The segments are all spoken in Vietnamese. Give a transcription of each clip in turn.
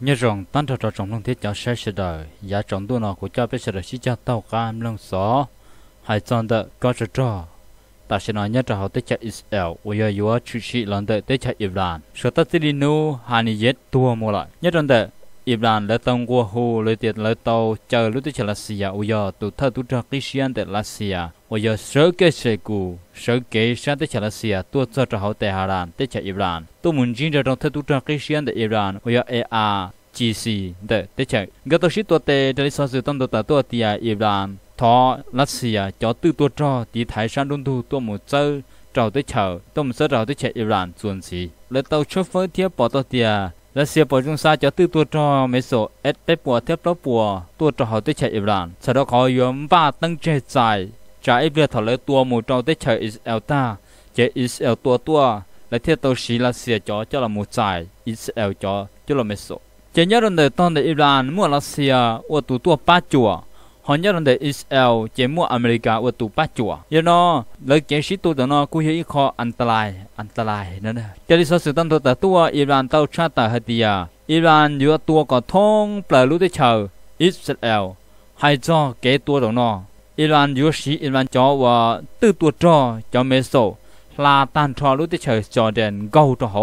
nhớ rằng tan trò trò trong lòng thiết cháu sẽ sẽ đời giá trong đua nó của cháu biết sẽ đời chỉ cho tàu cá em lưng xó hãy chọn đợi có trò trò ta sẽ nói nhớ trò họ tết chạy Israel bây giờ vừa chú trị lần đợi tết chạy Iran sở tất tin nu hàn yết tua mua lại nhớ rằng đợi Iran lỡ tông qua hồ lỡ tiệt lỡ tàu chờ lỡ tôi chờ là xìa à, ôi giờ tụt thơ tụt ra cái xiên để là xìa à. ôi sơ sợ cái xe sơ sợ cái sáng tới chờ là xìa à, tôi cho cho hậu tệ Hà Lan tới chờ Iran tôi muốn chính ra trong thơ tụt ra cái xiên để Iran ôi giờ EA GC để tới chờ gấp tôi ship tôi tệ để so sánh tâm tôi ta tôi tiệt Iran thọ là xìa cho tư tôi Trò thì thái sang đông thu tôi một chơi trào tới chờ tôi một sơ trào tới chờ Iran chuẩn gì lỡ tàu chauffeur thiếp bỏ tôi tiệt รัสเซียปอจงซาจะตื้อตัวจอเมโซเอสเปปัวเทียบแล้วปัวตัวจอเขาได้ใช้อิรานฉะดอกขอยมบ้าตั้งใจใจจ่ายเรือถอดเลยตัวหมู่จอได้ใช้อิสเอลตาเจอิสเอลตัวตัวและเทียบตัวสีรัสเซียจอจะละหมู่ใจอิสเอลจอจะละเมโซเจนยรนเดินตอนในอิรานมั่วรัสเซียอวดตัวตัวป้าจัว hòn nhớ rằng để Israel chế mua America và tụ bắt chùa, giờ nó lấy chế sĩ tụ nó cũng hiểu khó an tài an tài nữa nè. Cho nên sự tâm thuật tụ Iran tàu cha tàu hết đi à, Iran vừa tụ có thông bờ lũ để chờ Israel, hay cho kế tụ đó nó, Iran vừa sĩ Iran cho và tự tụ cho cho mấy số là tan cho lũ để chờ Jordan gâu cho họ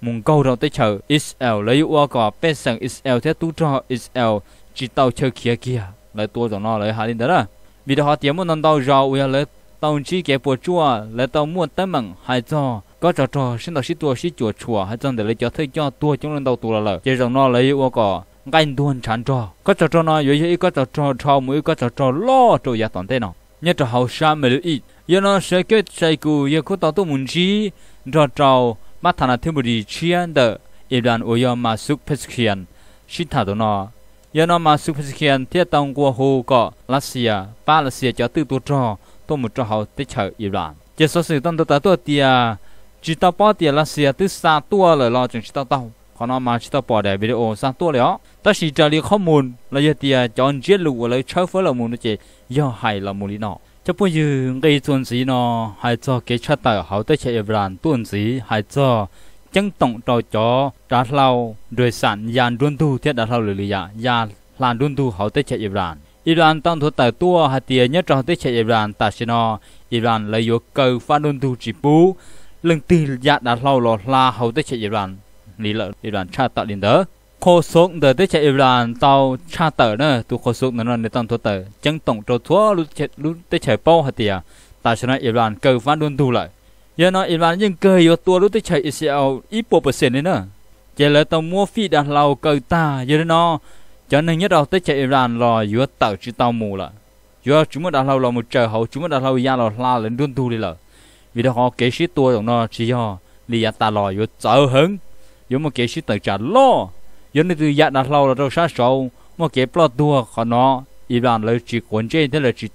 mùng câu đầu tới chờ Israel lấy ua cỏ bên sân Israel thế tụ cho Israel chỉ tàu chơi kia kia lấy lấy nó 来多种那来哈林得了。vì đó vì họ tiệm muốn đầu rau uya lấy tàu chỉ kẻ bộ chua lấy tàu mua tấm mận hai cho có trò trò xin đào xí tua xí chùa chùa hai chân để lấy cho thấy cho tua chúng lên đầu tua là chỉ rằng nó lấy uo cỏ ngành đuôn chán trò có trò trò nó yếu yếu có trò trò trò mũi có trò trò lo trò ya toàn thế nào nhớ trò hậu sa mới lưu ít giờ nó sẽ kết sai cù giờ có tàu tu muốn chi trò trò mắt thằng là thêm một gì chiên đỡ iran uya mà suk pescian xin thằng đó nó giờ nó mà super kiện thiết tông của hồ cọ Russia ba Russia cho tự tổ trò tôi một trò hậu tích chở Iran chỉ số sự tăng tới tôi thì chỉ tao bỏ tiền Russia từ xa tua lo chừng chỉ tao tao nó mà chỉ tao bỏ để video xa tua rồi ta chỉ trả lời không muốn là giờ chọn giết lụ lấy chơi phở là muốn chứ do hay là muốn đi nọ cho bây giờ cái tuần gì nó hay cho cái chất tờ hậu tích chở Iran tuần gì hay cho chẳng tổng trò chó đã lao rồi sản dàn đun tu thiết đã lao lười lười dạ dàn làn đun tu hậu tế chạy Iran Iran tăng thuộc tại tua hạt tiền nhớ trong tế chạy Iran tại Sino Iran lấy vô cầu pha đun tu chỉ bú lưng tì dạ đã lao lọt la hậu tế chạy Iran lý lợi Iran tra tạo đến đó khô sốt đờ tế chạy Iran tàu tra tờ nữa tu khô sốt nữa nên tăng thuộc tờ chẳng tổng trò thua lúc chạy lúc tế chạy bao hạt tiền tại Sino Iran cầu pha đun tu lại giờ nó ít vào nhưng cười yo tua lúc tới chạy sẽ ao ít bộ percent nữa chỉ là tàu mua phi đàn lầu cờ ta giờ nó cho nên nhất đầu tới chạy Iran lò yo tàu chỉ tàu mù là yo chúng mới đàn lầu là một trời hậu chúng mới đàn lầu ya lò la lên đun tu đi là vì đó họ kế sĩ tua đồng nó chỉ do lý ra ta lò yo sợ hứng yo mà kế sĩ tàu trả lo yo nên từ ya đàn lầu là đâu sát sâu mà kế plot tua của nó Iran lấy chỉ cuốn chơi thế là chỉ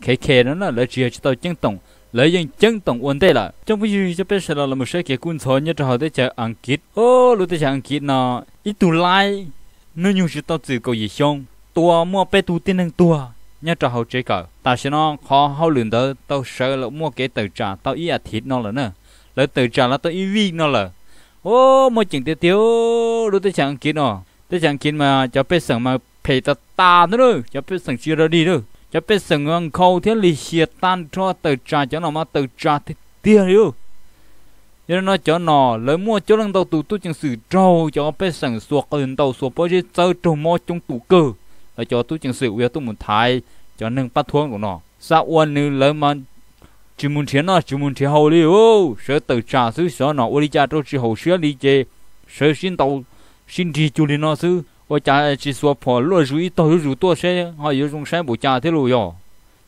khé khé nó là lấy chỉ cho tàu chân tổng lấy những chân tổng vấn đề là trong ví dụ cho biết là một số cái quân sách như trường họ để chơi ăn kít ô lúc để chơi ăn kít nó ít tuổi lại, nó nhung sự tao tự có gì xong tua mua bé tu tiên năng tua nhớ cho hậu chế cờ ta sẽ nó khó hậu luyện đó, tao sợ là mua cái từ trả, tao ý à thịt nó là nữa lấy từ trà là tao ý vị nó là ô một chuyện tiêu tiêu lúc tôi ăn kiến nó tôi ăn kiến mà cho bé sẵn mà phải ta ta nữa rồi, cho bé sẵn chưa ra đi rồi cho biết sự ngang khâu thế lì xìa tan cho từ trà cho nó mà từ trà thì tia hiểu cho nó cho nó lấy mua cho lần đầu tụ tụ chừng sự trâu cho biết sản suộc lần đầu suộc bao nhiêu chơi trâu mò trong tù cơ là cho tụ chừng sự uya tụ muốn thái cho nâng bắt thuốc của nó sao uan nữ lấy mà chỉ muốn chiến nó chỉ muốn chiến hậu đi ô sợ từ trà xứ sợ nó uy cha trâu chỉ hậu xưa đi chơi sợ xin tàu xin đi chú đi nó xứ 我家只说破落如一到如多些，还有种山不家的路哟。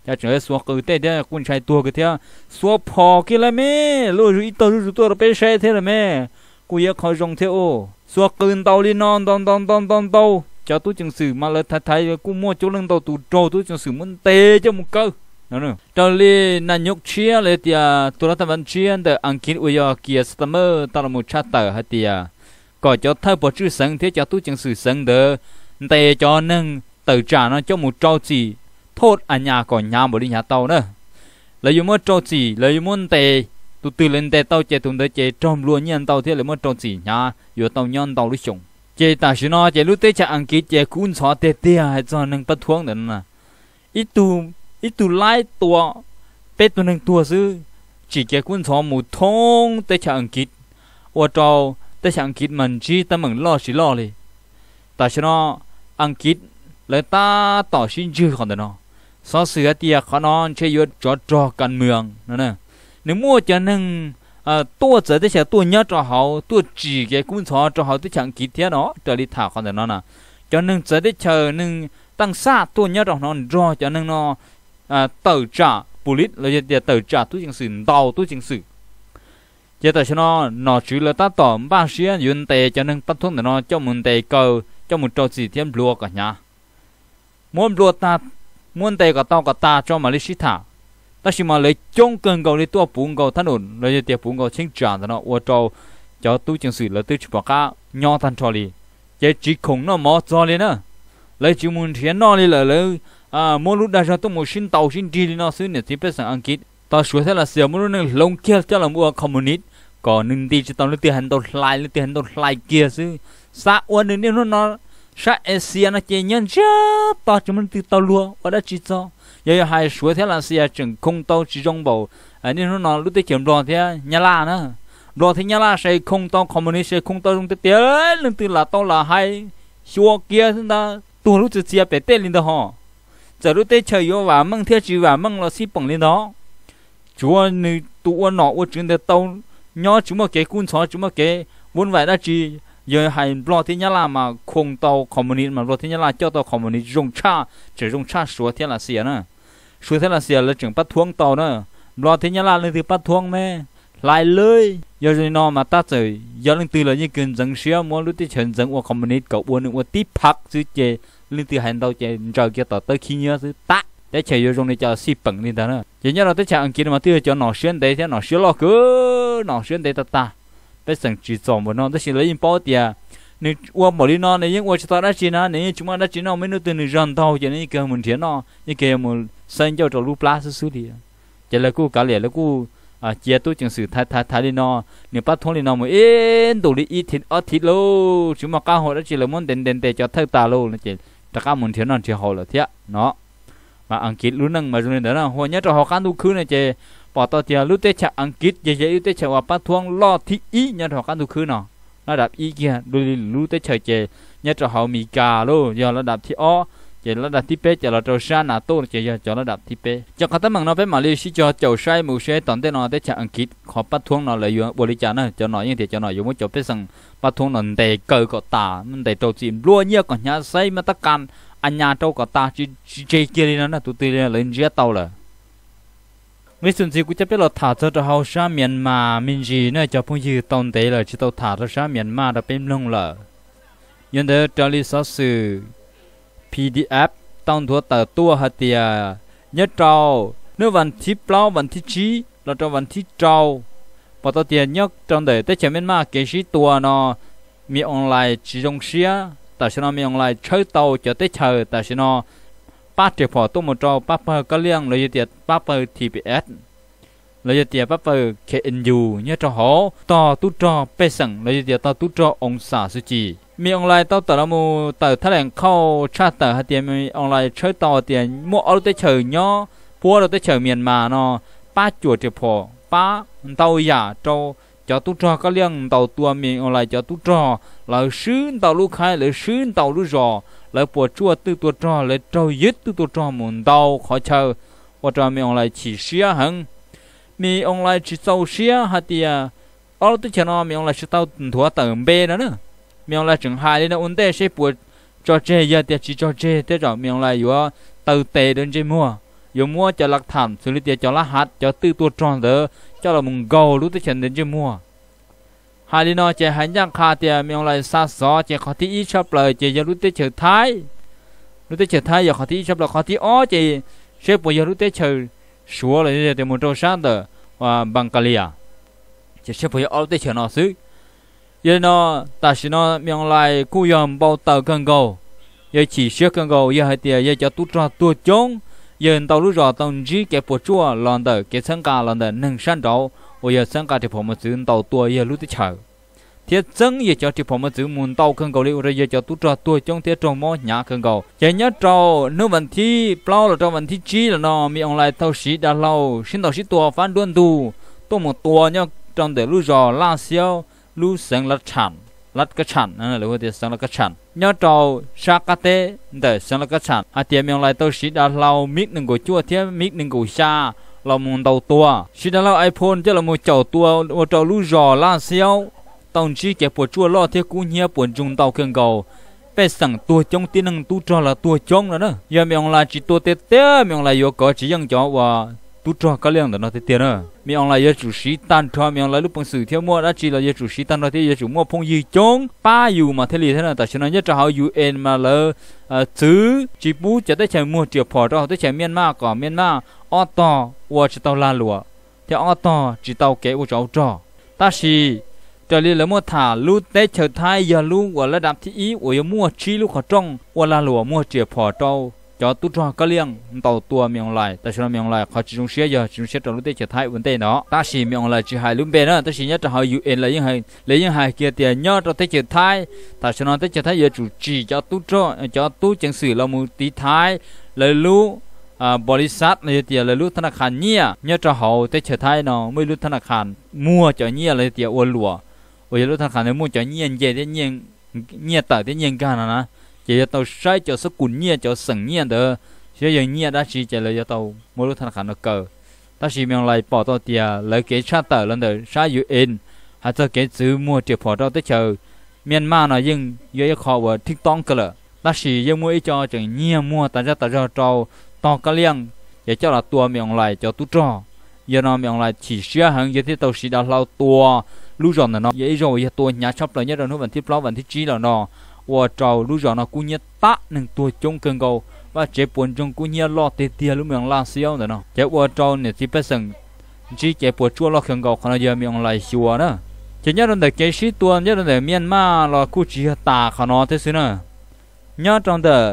家这说狗带的滚柴多个天，说跑给了没？落如一到如多了被晒的了没？กูอยากขอจงเทโอสัวกืนเตาลีนอนตอนตอนตอนตอนเตาจะตู้จังสือมาเลยทัดไทยกูมั่วจุลังเตาตูโจตู้จังสือมันเตจะมุกเกอนั่นน่ะตอนลีนายกเชียเลยเตียตุรัฐบันเชียนเดออังกฤษอุยอเกียสตเมอร์ตาลมุชาเตอร์ฮะเตีย có cho thơ bỏ chữ sân thế cho tu chân sự sân đỡ để cho nâng tự trả nó cho một trâu gì, thốt à nhà có nhà bỏ đi nhà tàu nữa lấy dùng mất trâu gì lấy dùng muốn tề tu từ lên tề tàu chạy thùng tới chạy trong luôn nhân tàu thế lấy một trâu gì nhà vừa tàu nhân tàu lúc sùng chạy ta xin nó chạy lúc tết chạy ăn kí chạy cuốn xóa tê tê à, hay cho nâng bắt thuốc nữa nè à. ít tu ít tu lái tua bê tu nâng tua sư chỉ chạy cuốn xóa một thong tết chạy ăn kí ở trâu ta chẳng ăn mình chi ta mừng lo chỉ lo đi ta sẽ nó ăn kít lấy ta tỏ xin chưa còn nó so sửa tiệc khó non chơi vô cho trò cần mường nữa nè nếu mua cho nâng à tua giờ thì sẽ tua nhớ cho họ tua chỉ cái cuốn sổ cho họ thì chẳng kịp thế nó trở đi thảo còn nó nè cho nên giờ thì chờ nên tăng xa tua nhớ cho nó cho cho nên nó à tờ trả police lấy giờ tờ trả tôi chính sự đào tu chính sự chế tài cho nó nó chỉ là ta tỏm ba xuyên yun tệ cho nên bắt thuốc để nó cho mình tệ cầu cho mình cho gì thêm lúa cả nhà muốn lúa ta muốn tệ cả tao cả ta cho mà lấy xí thả ta chỉ mà lấy chung cần cầu lấy tua bún cầu thân ổn lấy tiệp bún cầu chính trả cho nó ô trâu cho tu chứng sự là tu chỉ bỏ cá nhỏ thân cho đi chế chỉ khủng nó mò cho lên nữa lấy chỉ muốn thiên nó đi là lấy à mỗi lúc đã cho tôi một xin tàu xin đi nó xin để thì sang rằng anh kia ta sửa thế là sửa mỗi lúc này lông kia cho là mua communist còn nên đi chỉ tao nó tiền hành tao lại nó tiền hành tao lại kia chứ sa uốn nên nó nó sa Asia nó chơi nhân chứ tao chúng muốn từ tao luôn ở đó chỉ cho giờ hai số thế là xe chừng không tao chỉ trong bầu anh ờ, nên nó nó lúc tới kiểm đoàn thế nhà la nữa rồi thế nhà la sẽ không tao communist sẽ không tao trong tới tiền nên từ là tao là hai số kia chúng ta tu lúc chỉ bảy tê lên đó họ giờ lúc tới chơi vô và măng theo chữ và măng là xí bằng lên đó chúa nữ tụi nó ở trên tao nhớ chúng mà cái cuốn chó chúng mà cái vốn vậy đã chỉ giờ hay lo thế nhá là mà không tàu communist mà lo thế nhá là cho tàu communist dùng cha chỉ dùng cha số thế là xỉa nữa số thế là xỉa là chừng bắt thuông tàu nữa lo thế nhá là lên từ bắt thuông mẹ lại lơi giờ rồi nó mà ta rồi giờ lên từ là như cần dân xỉa muốn lúc thì chân dân của communist cậu buồn nữa tiếp phát chứ chê lên từ hành tàu chê chờ kia tàu tới khi nhớ chứ tắt để chạy vô trong này cho xì bẩn đi ta nữa chỉ nhớ là tới chạy ăn kia mà tiêu cho nó xuyên đấy thì nó xuyên lo cứ nó xuyên đấy ta ta tới sừng chỉ trộm mà nó tới xin lấy im bao tiền nếu qua một đi nó này những qua chỉ ta đã chỉ nó nếu chúng ta đã chỉ nó mấy nước từ nước rần thâu cho nên cái mình thiếu nó như cái mình sinh cho trò lúc lá xứ xứ đi chỉ là cô cả lẽ là cô à chia tôi chừng sự thái thái thái đi nó nếu bắt thôn đi nó mới yên đủ đi ít thịt ít thịt luôn, chúng mà cao hồi đó chỉ là muốn đền đền để cho thay ta luôn, là chỉ tất cả mình thiếu nó chỉ hồi là thiệt nó mà ăn kít lúc nâng mà dùng đó là hồi nhất họ khăn đủ khứ này chè bỏ tao tiền lúc tết chả ăn kít dễ dễ lúc tết chả qua bắt thuông lo thị ý nhất họ khăn đủ khứ nọ, nó đạp ý kia đôi lúc tết chả chè nhất họ mì cà luôn giờ nó đạp thị o chỉ là đặt tiếp chỉ là trâu sa nà tu chỉ là cho là đặt tiếp cho các tấm bằng nó phải mà lưu sĩ cho chầu sai mù xe tận thế nó thế chả ăn kít khó bắt thuốc nó lợi dùng bồi lý trả nó cho nó như thế cho nó dùng một chỗ biết rằng bắt thuốc nó để cờ có tà để trâu chìm lúa nhia còn nhà xây mà tất can anh nhà trâu có tà chỉ chỉ kia đi nó là tụi tôi lên giết tàu là mấy sinh gì cũng chấp biết là thả cho cho hậu sa miền mà mình gì nữa cho phong gì tận tại là chỉ tàu thả cho sa miền mà đã bên lông là nhân thế trả lý sát sự PDF tăng thua tờ tua hạt tiề nhớ trâu nếu vẫn thi plau vẫn thi chí là trong vẫn thi trâu và tao tiền nhất trong đời tới chém mà cái gì tua nó mi online chỉ dùng xia ta sẽ nó mi online chơi tàu cho tới chờ ta sẽ nó bắt được phỏ tu một trâu bắt per có liên là gì tiệt ba per TPS lời giờ bắp vào khe in dù nhớ cho họ to tu cho bê sẵn lời giờ to tu cho ông xã sư Chi, mi ông lại tao tao là mu tao thái lan khâu cha tao hạt tiền mi ông lại chơi tao tiền mua ở tới chờ nhó Phua ở tới chờ miền mà nó ba chùa chùa phò ba tao giả cho cho tu cho có liên tàu tua miền ông lại cho tu cho lời sứ tàu lúc khai lời sứ tàu lúc rò lời bùa chua tư tu cho lời trâu yết tư tu cho muốn tàu khó chờ và cho miền ông lại chỉ xia hằng มีองไลชิตเชียฮัตยาอัลตุเชนอมีองไลชิตเตุนถั่วเติมเบนะเนะมีองไลจังหายเลยนะอุนเตเชปวดจอเจียเตจิจอเจเตจอมีองไลอยู่ว่าเติมเตเดินเจมัวอยู่มัวจะหลักฐานสุริเตจอละหัดจอตื้อตัวจอนเด้อจอละมึงกอลุตุเชนเดินเจมัว ฮาลินอเจหันย่างคาเตียมีองไลซาซอเจขอที่อีชอบเลยเจยารุตเตเฉยไทยรุตเตเฉยไทยอย่าขอที่อีชอบเลยขอที่อ้อเจเชปวดยารุตเตเฉย说了些咱们舟山的啊孟加利亚，就是不要奥地钱老师，也呢，但是呢，原来雇员包到更高，也只是更高，也还得也叫多抓多中，也到路上等级给不住，让的给参加让的能上着，我也参加的朋友们只能到多也路的巧。thế chân gì cho chỉ phòng mà giữ muốn tàu cần cầu liệu rồi giờ cho tu trò tuổi trong thế trong mỏ nhà cần cầu chạy nhớ trò nước vấn thi plau là trò vấn thi chi là nó mi ông lại tàu sĩ đã lâu xin tàu sĩ tua phán đuôn tu tu một tua nhớ trong để lưu giò la xiao lưu sừng là chản lát cái chản nên là hồi tiền sang là cái chản nhớ trò sa cá tê để sang là cái chản à tiền mi ông lại tàu sĩ đã lâu mít đừng của chua thế mít đừng của xa, là muốn đầu tua sĩ đã lâu iphone chứ là một chậu tua một chậu lưu giò la xiao tổng chỉ kẻ bộ chua lo thế cú nhia bộ dùng tàu cường cầu phải sẵn tua chống tin năng tu cho là tua chống nữa nữa giờ ông là chỉ tua tê tê mình là yêu có chỉ dân cho và tu cho cái liền đó nó tê tê nữa mình là yêu chủ sĩ tan cho ông là lúc bằng sự theo mua đã chỉ là yêu chủ sĩ tan đó thì yêu chủ mua phong gì chống ba yêu mà thế liền thế nào tại sao nó nhất cho họ UN mà là chứ chỉ bú cho tới chạy mua triệu phò đó tới chạy miên Myanmar có ma, ô to và chỉ tàu la lụa theo ô to chỉ tàu kế của cháu trò ta chỉ จเลีละมัวถาลูเตเฉไทยยาลูวัาระดับที่อีอวยมัวชี้ลูกขอจ้องวัาลาหลัวมัวเจียพอเจ้าจอตุจอก็เลี้ยงเต่าตัวเมียงลายแต่ชนเมียงลายเขาจิงเชียยาจิจงเชียจอลูเตเฉไทยวันเตเนาะตาสีเมียงลายจีหายลุมเบนะตาสีเนี่ยจะหายอยู่เอ็นเลยยังหายเลยยังหายเกียเตียยอดจเตเฉไทยแต่ชนเตเฉไทยยาจูจีจอตุจอจอตุจังสื่อเรามูตีไทยเลยลูบริษัทในเตียเลยรู้ธนาคารเนี่ยเนี่ยจะหาเตเฉไทยเนาะไม่รู้ธนาคารมัวจะเนี่ยเลยเตียอวนหลัว我一路他看的木叫年节的年年到的年干了呢，这要到晒就是过年叫生年的，这要年那时节了要到木路他看到狗，但是明来报到的来给杀到了的杀有因，还在给子木就跑到的球，面嘛呢应也要靠我听当个了，但是也没叫整年么大家大家找当个量，也叫了多明来叫多找，也那明来起些行也得到时的老多。lưu rồi là nó dễ rồi giờ tôi nhà shop là nhất rồi nó vẫn tiếp lo vẫn tiếp chi là nó và trầu lưu rồi nó cũng nhất ta nên tôi chống cơn cầu và chế buồn trong cũng nhất lo tiền tiền lưu miệng la siêu nữa nó chế và trầu này chỉ phải sừng chỉ chế buồn chua lo cơn cầu còn giờ miệng lại xua nữa chế nhất là cái sĩ tuần nhất là Myanmar là cũng chỉ tà khả nó thế xứ nữa nhớ trong đó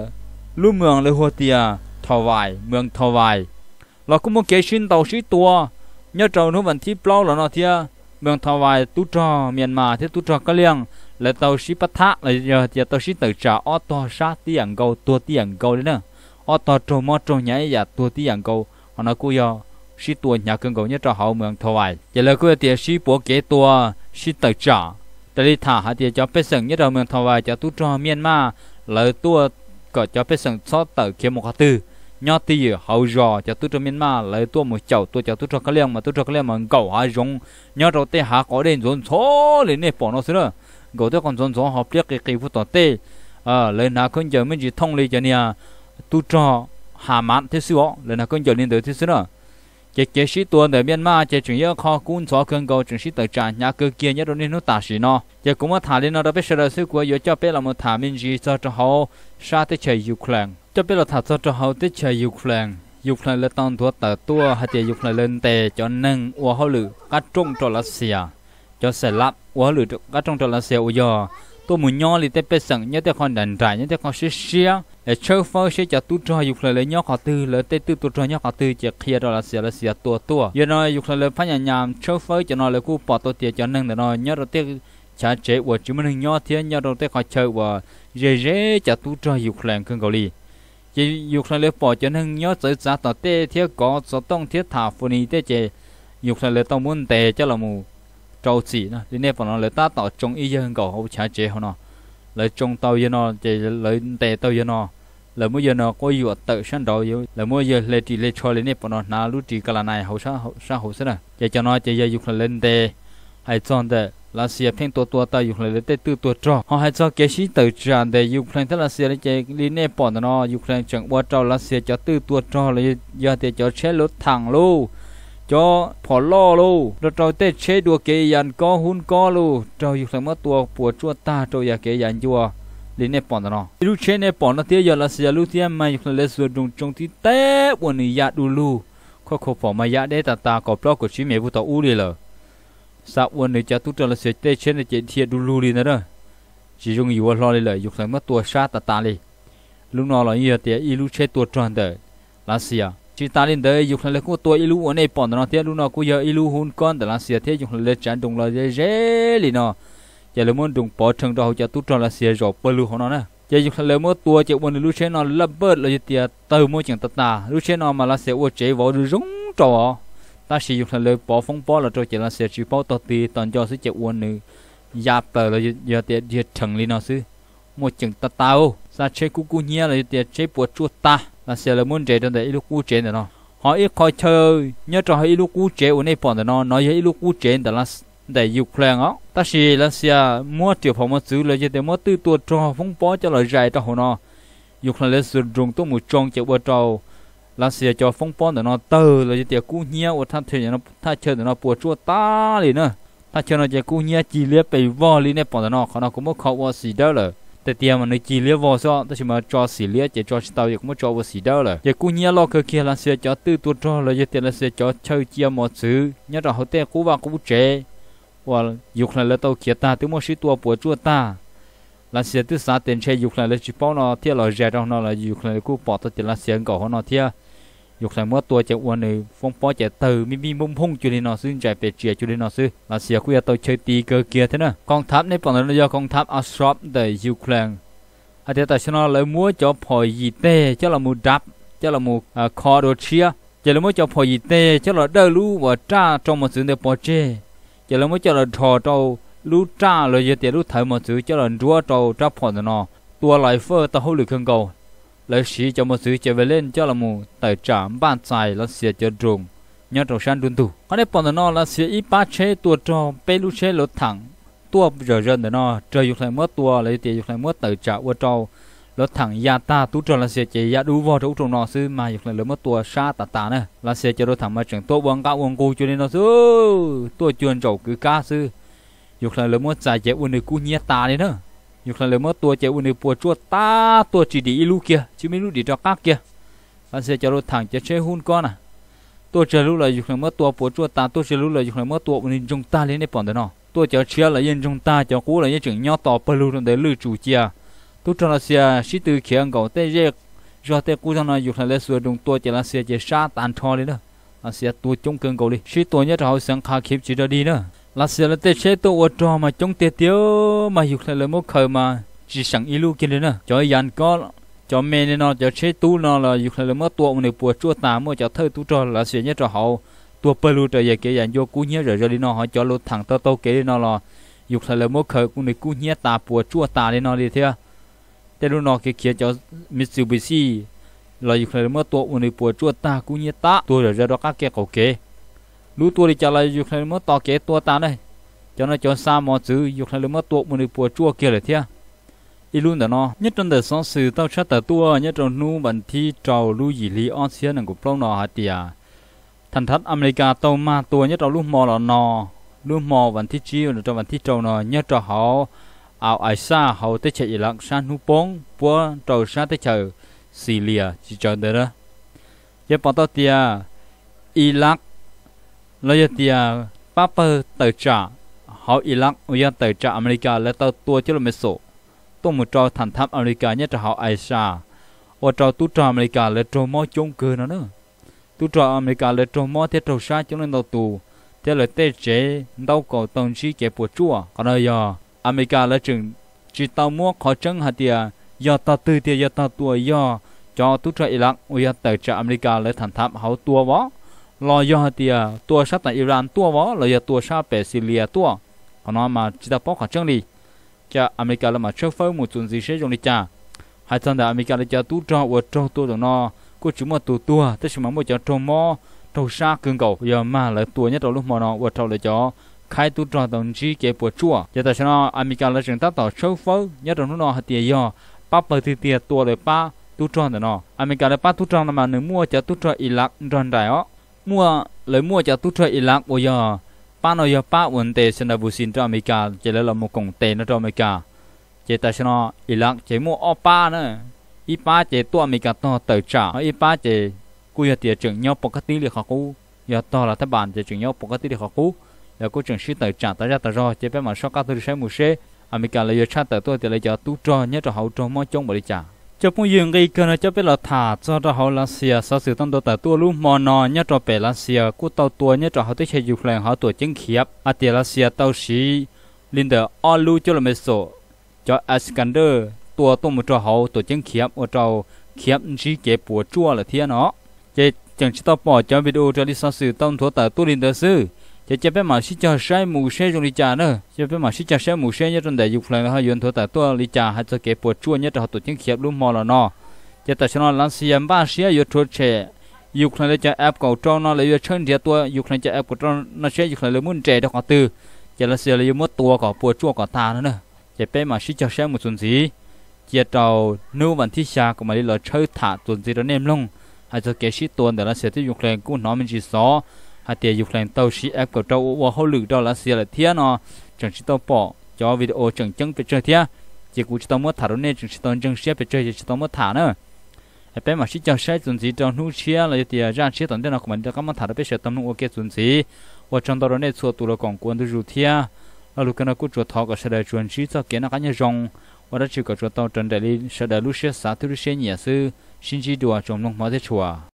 lưu miệng là hoa tiền thò vải miệng thò vải là cũng một cái xin tàu sĩ tua nhớ trầu nó vẫn tiếp lo là nó thiệt mường vâng, thọ vài tu trò miền mà thế tu trò có liêng là tàu sĩ bắt thác là giờ giờ tàu sĩ tự trả ô tô sát tiền câu tua tiền câu đấy nữa ô tô trâu mò trâu nhảy giờ tua tiền câu họ nói cú giờ sĩ tua nhà cưng câu nhất cho họ mường thọ vài giờ là cú tiền sĩ bố kế tua sĩ tự trả tại thả hạt tiền cho biết sừng nhất cho mường thọ vài cho tu trò miền mà lời tua có cho biết sừng sót tự kiếm một tư nhớ tí hậu giò cho tôi cho miền ma lấy tôi một chậu tôi cho tôi cho cái liang mà tôi cho cái liang mà gầu hà dùng nhớ đầu tế hà có đến dồn số lên này bỏ nó xưa gấu tôi còn dồn số hợp biết cái kỳ phụ tao tê à lên nào con giờ mình chỉ thông lý cho nha tôi cho hà mạn thế xưa lên nào con giờ lên tới thế xưa chỉ chỉ sĩ tuần để miền ma chỉ chuyện yêu khó cuốn số cần cầu chuyện sĩ tới trạng nhà cơ kia nhớ đôi nên nó tả sĩ nó chỉ cũng mà thả lên nó đã biết sự sự của yêu cho biết là một thả mình gì cho cho họ sa tới chơi Ukraine cho biết là thật sự cho họ tiết chơi Ukraine Ukraine là tăng thua tờ tua hay thì Ukraine lên tề cho nâng ua hậu lử cá trung cho là xìa cho sẽ lắp ua lử cá trung cho là xìa ua giờ tôi muốn nhau thì tép sẵn nhớ tép con đàn trải nhớ tép con xí xía để chơi phơi sẽ cho tu cho Ukraine lấy nhau khó tư lấy tép tư tu cho nhau khó tư chỉ khía đó là xìa là xìa tua tua giờ nói Ukraine lên phát nhà nhàm chơi phơi cho nó lấy cú bỏ tôi tiền cho nâng để nó nhớ rồi tép cha chế của chúng mình nhau thiên nhớ rồi tép khó chơi và dễ dễ cho tu cho Ukraine cưng cầu lý chỉ dục sanh lệ phò chân hưng nhớ tới giá tờ tê thiết có số tông thiết thả phụ ni tê chế dục sanh lệ tông muốn tê cho là mù trâu chỉ nó đến nay bọn nó ta tỏ trong y dân cầu hậu cha chế họ nó lệ trong tàu dân nó chế lệ tê tàu dân nó lệ mỗi giờ nó có dụ tự sanh đầu dụ lệ mỗi giờ lệ trì lệ cho lệ nay bọn nó nà lú trì cả là này hậu sa hậu sa hậu sa nè chế cho nó chế dục sanh lên tê hay chọn tê ลาเซียเพ่งตัวตัวตายอยู่เลยเตตัวตัวจอห้องให้เจ้าเกชีตจานแต่ยูเครนทลาเซียเจลีเน่ปอนนอยูเครนจังว่าเจ้าลาเซียจะตื้ตัวจอเลยยาเตจะเช็ดรถถังลูจอผ่อนล้อลูเราเจ้าเตะเช็ดดัวเกยันก้อหุ่นก้อลูเจ้าอยูเ่เสมอตัวปวดชั่วตาเจ้าอยากเกยันจัวลีเน่ปอนนอรู้เชนเน่ปอนนอเตียลาเซียรู้เตียมาอยู่เลยส่วดวงจงที่เตะวันนี้ยาดูลูข้อขอผ่อมายะได้ตาตากรอบกุชิเมียบุตรอู้เลย sao quân này cho tu trần là sẽ tê trên này chạy thiệt đu lưu đi nữa đó chỉ dùng yếu lo đi lại dục thành mất tua sát ta ta đi lúc nào là như thế y lưu chết tua tròn đời là xìa à. chỉ ta lên đời dục thành là cô tua y lúc uốn này bọn nó thế lúc nào cô giờ y lúc hôn con đó là xìa à, thế dục thành là chán đồng là dễ dễ đi nó giờ là muốn đồng bỏ chân đó cho tu trần là xìa à, rồi bơ lưu họ nó nè giờ dục thành là mất tua chạy uốn lúc chết nó lập bớt là gì thế, từ môi trường ta ta lúc chết nó mà là sẽ uốn chế vào được rúng trò ta sử dụng là lời bỏ phong bỏ là trôi chỉ là sẽ chịu bao tọt tì toàn cho sự chạy uốn nữ ya tờ là giờ tiệt giờ thằng lên nó sư một chừng ta tao sa chế cú cú nhia là giờ tiệt chế buộc chuột ta là sẽ là muốn chế trong để lúc cú chế nó họ ít coi chơi nhớ cho họ lúc cú chế ở nơi bọn nó nói với lúc cú chế đó là để Ukraine á, ta sử là sẽ mua tiểu phẩm mà giữ giờ để mua tư tuột cho phong bỏ cho là dài cho họ nó Ukraine sử dùng tôi một trong chịu bao trâu là xìa cho phong pon để nó tờ là chỉ tiệc cú nhau ở thằng thuyền nó thằng chơi để nó bùa chua ta liền nữa thằng chơi nó chỉ cú nhau chỉ liếc bị vò liền này bọn nó khó nó cũng mất khó vò xì đâu rồi แต่เตียมันในจีเลียวอซอแต่ชิมาจอสีเลียจะจอชิตาอยากมาจอวสีดาวเลยอย่ากูเนี้ยลอกเคลียร์ลันเสียจอตื้อตัวจอเลยจะเตียลันเสียจอเชื่อเจียมอซื้อเนี่ยเราเขาเตะกูว่ากูเจว่ายุคนั้นแล้วเตาเขียตาตื้อมอชิตัวปวดจั่วตาลันเสียตื้อสาเต็นเชยุคนั้นแล้วชิป้อนอเทียเราเจเราเนาะเรายุคนั้นกูปอดตัวเตียลันเสียก่อนเขาเนาะเทียยกใส่เมื่อตัวจะอ้วนเลยฟงฟอจะเติมมีมีมุมพุ่งจุลินอซึ่งใจเป็ดเจียจุลินอซึ่งลาเสียคุยตัวเชยตีเกอเกียเท่านั้นกองทัพในฝั่งนั้นยกองทัพอัสรอปเดยูเครนอาจจะต่ชนะเลยมัวจะพอยีเต้เจ้าละมูดับ เจ้าละมูคอโดเชียเจ้าละมัวจะพอยีเต้เจ้าละเดรู้ว่าจ้าจอมาซื้อเดปอเจเจ้าละมัวเจ้าละทอเจ้ารู้จ้าเลยเะเตรู้ไทยมาซื้อเจ้าละรัวเจ้าจับผ่อนนอตัวไหลเฟอร์ตะหูหรือเครื่องเก่า lấy sĩ cho một sứ trở về lên cho là mù tài trạm bàn tài là xìa cho rùng nhớ trồng san đun tù có nếp bọn nó là sĩ ít ba chế tua cho bê lu chế lột thẳng tua giờ dân để nó trời dục lại mất tua lấy tiền dục lại mất tài trạm qua trâu lột thẳng ya ta tú tròn là sĩ chế ya đu vào chỗ trồng nó sư mà dục lại lấy mất tua xa tà tà nè là sĩ cho đôi thẳng mà chẳng tua bằng cao bằng cù cho nên nó sư tua chuyên trầu cứ cá sư dục lại lấy mất giải chế uốn được cú nhẹ tà đi nữa như là lấy mất tua chơi uni bùa chua ta tua chỉ đi lu kia chứ mấy lu đi cho các kia bạn sẽ cho thẳng cho chế hôn con à tua chơi lu là dùng là mất tua bùa chua ta tua chơi lu là dùng là mất tua uni chúng ta lên để bọn đó nó tua chơi chia là yên chúng ta cho cũ là yên chừng nhau tỏ bờ lu trong đấy lư chủ chia tua cho là xe sĩ tư khiến gạo tê dê do tây cú trong là dùng là lấy sửa đồng tua chơi là xe chế sát tàn thò đi đó à xe tua chống cường cầu đi sĩ tua nhớ là họ sáng khai khiếp chỉ cho đi nữa là xưa là tê chế tôi ở trò mà chống tê tiêu mà dục lại là một khởi mà chỉ sẵn ý lưu kia đấy nè cho dàn có cho mẹ nên nó cho chế tu nó là dục lại là mất tuột này bùa chua tà mua cho thơi tu trò là xưa nhất trò hậu tua bơ lưu trò về kia dàn vô cú nhớ rồi rồi đi nó họ cho lô thẳng tao tao kế nó là dục lại là một khởi cũng này cú nhớ tà bùa chua tà đi nó đi thế tê lưu nó kia kia cho Mitsubishi là dục lại là mất tuột này bùa chua tà cú nhớ tà tua rồi rồi đó các kia cầu kế lũ tua đi chả lại dục này mất to kế tua ta đây cho nó cho xa mò chữ dục này mất tua một bùa chua kia là thia ít luôn đó nó nhất trong đời sống sự tao sát tờ tua nhất trong nu bản thi trầu lú gì lý on xia nằng của phong nò hạt tiề à. thành thất America tàu ma tua nhất trong lú mò là nò lú mò bản thi chiêu là trong bản thi trầu nò nhất trong họ ảo ai xa họ tới chạy lặng san nu bóng bùa trầu xa tới chờ Syria chỉ chờ đó đó. Giờ bọn tao tiề Iraq à, แล้วจะเตียป้าเปอร์เตอจ่าเขาอิรักอุยันเตอจ่าอเมริกาและเตอตัวเจลเมโซตัวมุจอถันทัพอเมริกาเนี่ยจะเขาไอชาว่าจอตุจออเมริกาและจอมอจงเกินนะเนอะตุจออเมริกาและจอมอเทตชาจงเล่นตัวตูเทเลเตเจเดาเก่าตองชีเก็บปวดจั่วก็เลยยออเมริกาและจึงจีตามัวขอจังหาเตียยอตาตือเตียยอตาตัวยอจอตุจออิรักอุยันเตอจ่าอเมริกาและถันทัพเขาตัววะ lo yo ha tia tua sát tại Iran tua vó lo yo tua sát bè Syria tua còn nó mà chỉ ta bóc cả chân đi cho America là mà chơi phơi một tuần gì sẽ dùng đi cha hai thằng đã America là cho tu cho và cho tua được nó cô chúng mà tu tua tức là mỗi cho trong mò trong xa cương cầu giờ mà là tua nhất đầu lúc mà nó và trong là cho khai tu cho đồng chí kế bộ chua giờ tại sao nó America là chúng ta tỏ chơi phơi nhất đầu lúc nó hạt tiền do ba bờ thì tiền tua rồi ba tu cho nó America là ba tu cho mà nếu mua cho tu cho Iraq rồi đại đó mua lấy mua cho tu chơi Iraq bây giờ pa nói giờ pa ổn tệ sinh ra busin cho America chỉ là một công tệ nó cho America chỉ ta xin nó Iraq chỉ mua opa nữa ipa chỉ tu America to tự trả ipa chỉ cú giờ tiền trưởng nhau bọc tí liền học cú giờ to là tháp bàn chỉ trưởng nhau bọc tí liền học cú giờ cú trưởng sĩ tự trả ta ra ta do chỉ bé mà sau các thứ sẽ mua xe America lấy giờ cha tự tôi thì lấy giờ tu cho nhớ cho hậu cho mỗi chống bởi trả จะพูยังกันอะจะเป็นหลักฐานจะเราเขาลาเซียสื่อต้องตัวแต่ตัวลูกมอนอนี่จะเป็นลาเซียกูเตาตัวนี่ยจะเขาที่ใช้ยูเครนเขาตัวจิ้งเขียบอาเตียลาเซียเตาสีลินเดอร์ออลูจลเมโซจะอัสกันเดอร์ตัวตัวมุจเขาตัวจิ้งเขียบอุาเราเขียบชี้เก็บปวดจั่วเลยเทียเนาะจะจังชิตาปอจะวิดีโอจะดิสาสื่อต้องตัวแต่ตัวลินเดอร์ซื้อ chỉ chỉ biết mà xí cho sai mù xe trong đi trà nữa chỉ biết mà xí cho sai mù xe nhất trong đại dục là hai yên thua tại tôi đi trà hai cho kẻ bột chua nhất họ tổ chức khiếp luôn mò là nó chỉ tại sao nó lăn xì em ba xí yêu thua trẻ dục là để cho áp cầu trong nó là yêu chân địa tôi dục là cho áp cầu trong nó sẽ dục là muốn trẻ đó có từ chỉ là xì lấy yêu mất tua có bột chua có tà nữa chỉ biết mà xí cho sai một tuần gì chỉ tàu nô vẫn thi xa của mà đi là chơi thả tuần gì đó nem lung hai cho kẻ xí tuần để là sẽ tiếp dục là cũng nói mình chỉ xó hà tiệt dục lên tàu xí ép cầu trâu và hậu lực đó là xí là thiên nó chẳng chỉ tàu bỏ cho video chẳng chẳng phải chơi thiên chỉ cũng chỉ tao mới thả đó nên chẳng chỉ tàu chẳng xí phải chơi chỉ tao mới thả nữa em bé mà chỉ cho xe chuẩn gì trong nút xí là tiệt ra xí tận đây nó cũng mình đã có mà thả đó bây giờ tao nút ok chuẩn gì và trong đó nên xua tụ là còn quân tôi rủ thiên là lúc cái nó cũng chuột thọ cái sẽ đời chuẩn xí cho kiến nó cá nhân rong và đã chịu cả chuột tao trần đại lý sẽ đời lúc xe xã thứ xí nhà sư xin chỉ đùa trong lòng máu thế chùa